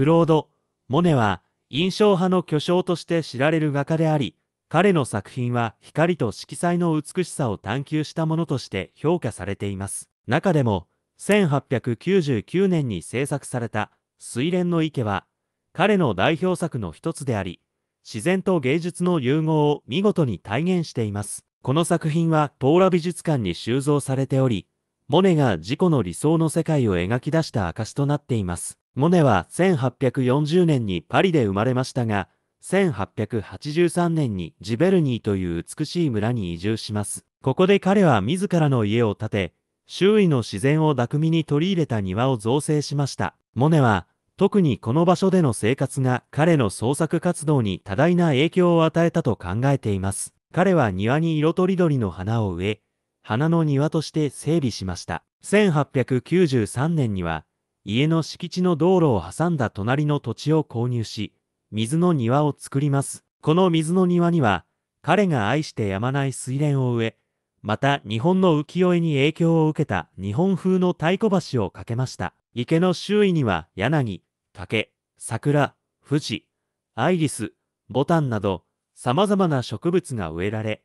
クロード・モネは印象派の巨匠として知られる画家であり、彼の作品は光と色彩の美しさを探求したものとして評価されています。中でも、1899年に制作された水蓮の池は、彼の代表作の一つであり、自然と芸術の融合を見事に体現しています。この作品はポーラ美術館に収蔵されており、モネが自己の理想の世界を描き出した証となっています。モネは1840年にパリで生まれましたが、1883年にジベルニーという美しい村に移住します。ここで彼は自らの家を建て、周囲の自然を巧みに取り入れた庭を造成しました。モネは、特にこの場所での生活が彼の創作活動に多大な影響を与えたと考えています。彼は庭に色とりどりの花を植え、花の庭として整備しました。1893年には、家の敷地の道路を挟んだ隣の土地を購入し、水の庭を作ります。この水の庭には、彼が愛してやまない水蓮を植え、また日本の浮世絵に影響を受けた日本風の太鼓橋を架けました。池の周囲には柳、竹、桜、富士、アイリス、ボタンなど、様々な植物が植えられ、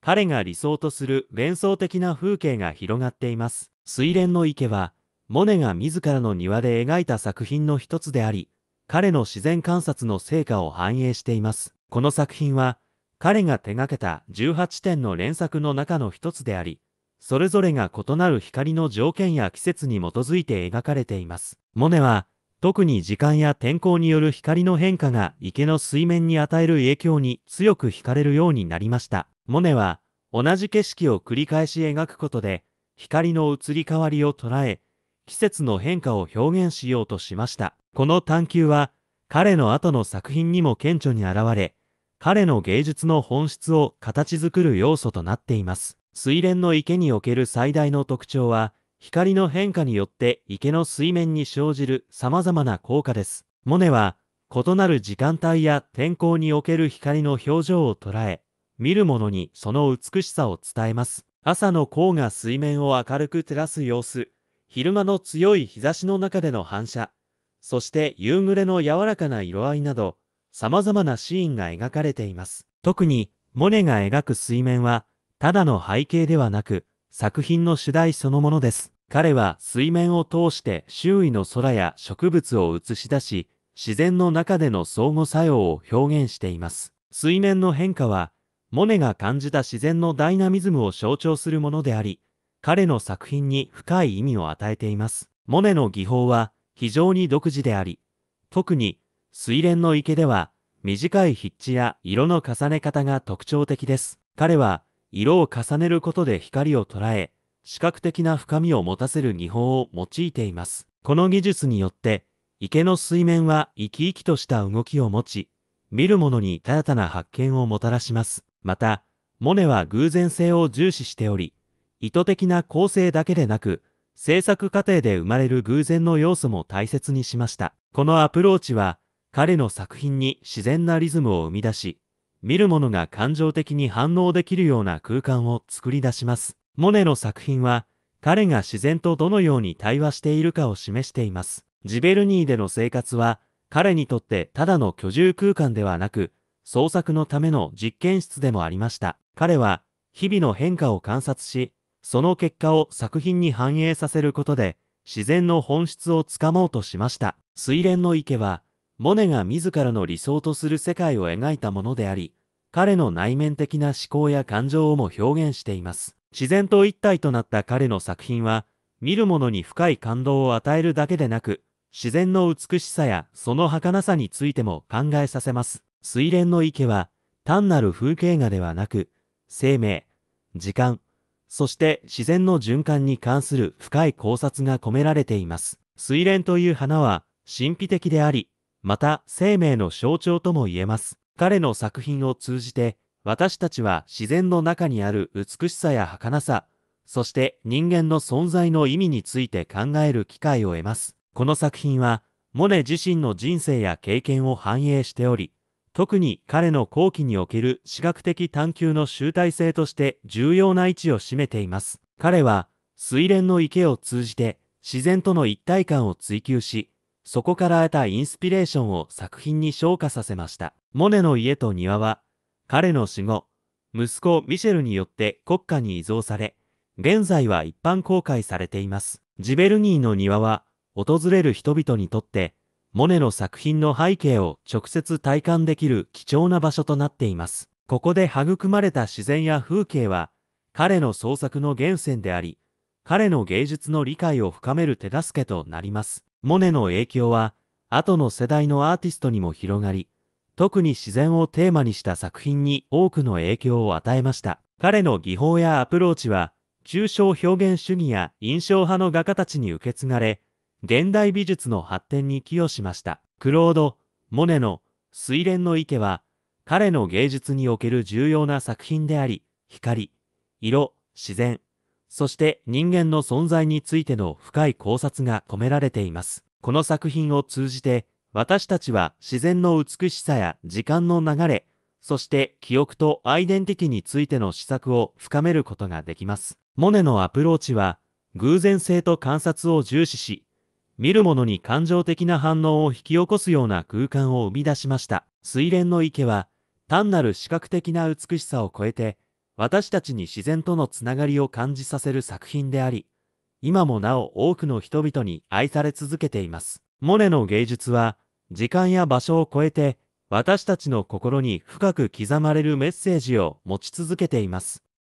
彼が理想とする幻想的な風景が広がっています。水蓮の池は、モネが自らの庭で描いた作品の一つであり、彼の自然観察の成果を反映しています。この作品は、彼が手がけた18点の連作の中の一つであり、それぞれが異なる光の条件や季節に基づいて描かれています。モネは、特に時間や天候による光の変化が池の水面に与える影響に強く惹かれるようになりました。モネは、同じ景色を繰り返し描くことで、光の移り変わりを捉え、季節の変化を表現しようとしました。この探求は、彼の後の作品にも顕著に現れ、彼の芸術の本質を形作る要素となっています。水蓮の池における最大の特徴は、光の変化によって池の水面に生じる様々な効果です。モネは、異なる時間帯や天候における光の表情を捉え、見る者にその美しさを伝えます。朝の光が水面を明るく照らす様子、昼間の強い日差しの中での反射、そして夕暮れの柔らかな色合いなど、様々なシーンが描かれています。特に、モネが描く水面は、ただの背景ではなく、作品の主題そのものです。彼は水面を通して周囲の空や植物を映し出し、自然の中での相互作用を表現しています。水面の変化は、モネが感じた自然のダイナミズムを象徴するものであり、彼の作品に深い意味を与えています。モネの技法は非常に独自であり、特に水蓮の池では短い筆致や色の重ね方が特徴的です。彼は色を重ねることで光を捉え、視覚的な深みを持たせる技法を用いています。この技術によって、池の水面は生き生きとした動きを持ち、見る者に新たな発見をもたらします。また、モネは偶然性を重視しており、意図的な構成だけでなく、制作過程で生まれる偶然の要素も大切にしました。このアプローチは、彼の作品に自然なリズムを生み出し、見る者が感情的に反応できるような空間を作り出します。モネの作品は、彼が自然とどのように対話しているかを示しています。ジベルニーでの生活は、彼にとってただの居住空間ではなく、創作のための実験室でもありました。彼は、日々の変化を観察し、その結果を作品に反映させることで、自然の本質をつかもうとしました。水蓮の池は、モネが自らの理想とする世界を描いたものであり、彼の内面的な思考や感情をも表現しています。自然と一体となった彼の作品は、見る者に深い感動を与えるだけでなく、自然の美しさやその儚さについても考えさせます。水蓮の池は、単なる風景画ではなく、生命、時間、そして自然の循環に関する深い考察が込められています。水蓮という花は神秘的であり、また生命の象徴とも言えます。彼の作品を通じて、私たちは自然の中にある美しさや儚さ、そして人間の存在の意味について考える機会を得ます。この作品は、モネ自身の人生や経験を反映しており、特に彼の後期における視覚的探求の集大成として重要な位置を占めています。彼は、水蓮の池を通じて自然との一体感を追求し、そこから得たインスピレーションを作品に昇華させました。モネの家と庭は、彼の死後、息子ミシェルによって国家に依贈され、現在は一般公開されています。ジベルニーの庭は、訪れる人々にとって、モネの作品の背景を直接体感できる貴重な場所となっています。ここで育まれた自然や風景は、彼の創作の源泉であり、彼の芸術の理解を深める手助けとなります。モネの影響は、後の世代のアーティストにも広がり、特に自然をテーマにした作品に多くの影響を与えました。彼の技法やアプローチは、抽象表現主義や印象派の画家たちに受け継がれ、現代美術の発展に寄与しました。クロード・モネの水蓮の池は、彼の芸術における重要な作品であり、光、色、自然、そして人間の存在についての深い考察が込められています。この作品を通じて、私たちは自然の美しさや時間の流れ、そして記憶とアイデンティティについての施策を深めることができます。モネのアプローチは、偶然性と観察を重視し、見る者に感情的な反応を引き起こすような空間を生み出しました。水蓮の池は、単なる視覚的な美しさを超えて、私たちに自然とのつながりを感じさせる作品であり、今もなお多くの人々に愛され続けています。モネの芸術は、時間や場所を超えて、私たちの心に深く刻まれるメッセージを持ち続けています。